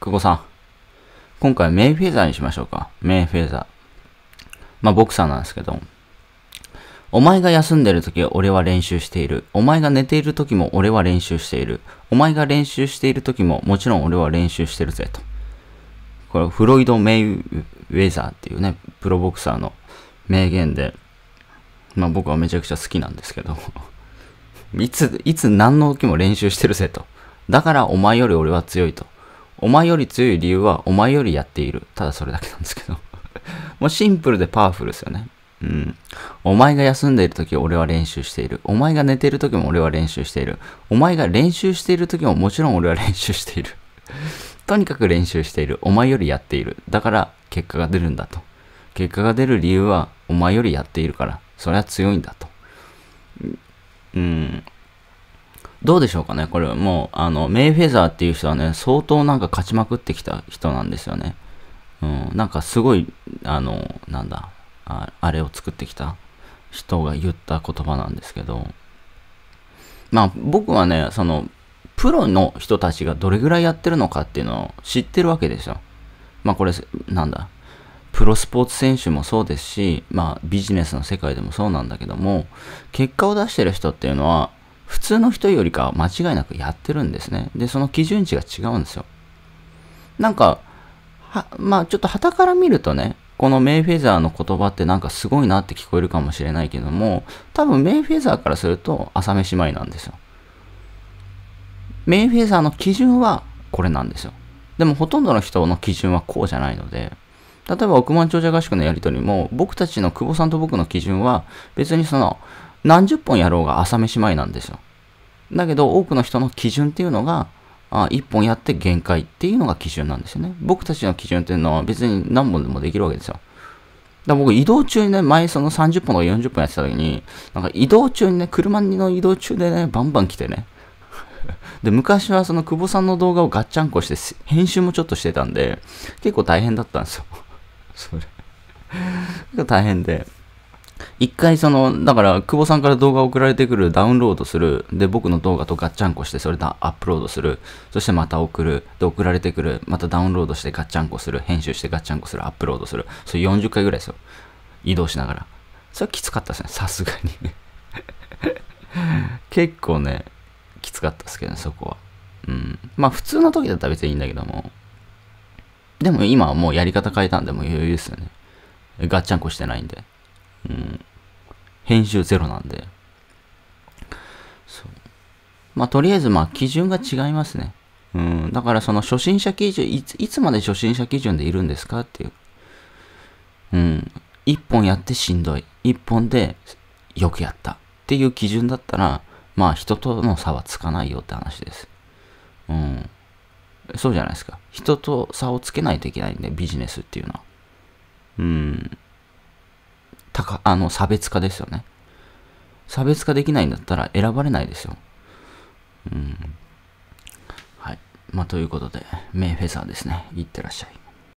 久保さん。今回メイフェザーにしましょうか。メイフェザー。まあ、ボクサーなんですけど。お前が休んでる時俺は練習している。お前が寝ている時も俺は練習している。お前が練習している時ももちろん俺は練習してるぜと。これフロイド・メイウェザーっていうね、プロボクサーの名言で、まあ僕はめちゃくちゃ好きなんですけど、いつ、いつ何の時も練習してるぜと。だからお前より俺は強いと。お前より強い理由はお前よりやっている。ただそれだけなんですけど もうシンプルでパワフルですよね。うん。お前が休んでいる時俺は練習している。お前が寝ている時も俺は練習している。お前が練習している時ももちろん俺は練習している。とにかく練習している。お前よりやっている。だから結果が出るんだと。結果が出る理由はお前よりやっているから。それは強いんだと。うん。どうでしょうかねこれもう、あの、メイフェザーっていう人はね、相当なんか勝ちまくってきた人なんですよね。うん、なんかすごい、あの、なんだ、ああれを作ってきた人が言った言葉なんですけど、まあ僕はね、その、プロの人たちがどれぐらいやってるのかっていうのを知ってるわけですよ。まあこれ、なんだ、プロスポーツ選手もそうですし、まあビジネスの世界でもそうなんだけども、結果を出してる人っていうのは、普通の人よりかは間違いなくやってるんですね。で、その基準値が違うんですよ。なんか、は、まあちょっと旗から見るとね、このメイフェザーの言葉ってなんかすごいなって聞こえるかもしれないけども、多分メイフェザーからすると朝飯前なんですよ。メイフェザーの基準はこれなんですよ。でもほとんどの人の基準はこうじゃないので、例えば億万長者合宿のやりとりも、僕たちの久保さんと僕の基準は別にその、何十本やろうが朝飯前なんですよ。だけど多くの人の基準っていうのが、あ1本やって限界っていうのが基準なんですよね。僕たちの基準っていうのは別に何本でもできるわけですよ。だ僕移動中にね、前その30本とか40本やってた時に、なんか移動中にね、車の移動中でね、バンバン来てね。で、昔はその久保さんの動画をガッチャンコして、編集もちょっとしてたんで、結構大変だったんですよ。それ。大変で。一回その、だから、久保さんから動画送られてくる、ダウンロードする、で、僕の動画とガッチャンコして、それでアップロードする、そしてまた送る、で、送られてくる、またダウンロードしてガッチャンコする、編集してガッチャンコする、アップロードする、それ40回ぐらいですよ。移動しながら。それきつかったですね、さすがに 結構ね、きつかったですけどね、そこは。うん。まあ、普通の時だったら別にいいんだけども。でも今はもうやり方変えたんで、もう余裕ですよね。ガッチャンコしてないんで。うん。編集ゼロなんで。そう。まあ、とりあえず、まあ、基準が違いますね。うん。だから、その初心者基準いつ、いつまで初心者基準でいるんですかっていう。うん。一本やってしんどい。一本でよくやった。っていう基準だったら、まあ、人との差はつかないよって話です。うん。そうじゃないですか。人と差をつけないといけないんで、ビジネスっていうのは。あの、差別化ですよね。差別化できないんだったら選ばれないですよ。うん。はい。まあ、ということで、メイフェザーですね。いってらっしゃい。